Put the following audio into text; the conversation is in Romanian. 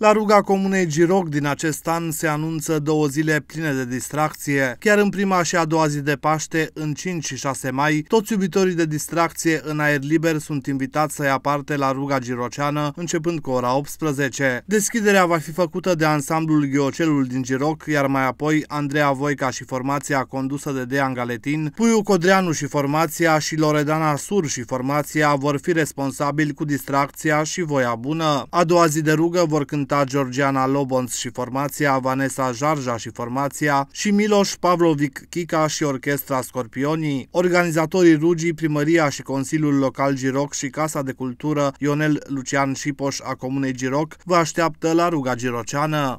La ruga comunei Giroc din acest an se anunță două zile pline de distracție. Chiar în prima și a doua zi de Paște, în 5 și 6 mai, toți iubitorii de distracție în aer liber sunt invitați să ia parte la ruga giroceană, începând cu ora 18. Deschiderea va fi făcută de ansamblul Ghiocelul din Giroc, iar mai apoi Andreea Voica și formația condusă de Dean Galetin, Puiu Codreanu și formația și Loredana Sur și formația vor fi responsabili cu distracția și voia bună. A doua zi de rugă vor cânta reprezenta Georgiana Lobonț și formația, Vanessa Jarja și formația și Miloș Pavlovic Chica și Orchestra Scorpionii. Organizatorii Rugii, Primăria și Consiliul Local Giroc și Casa de Cultură Ionel Lucian Șipoș a Comunei Giroc vă așteaptă la Ruga Giroceană.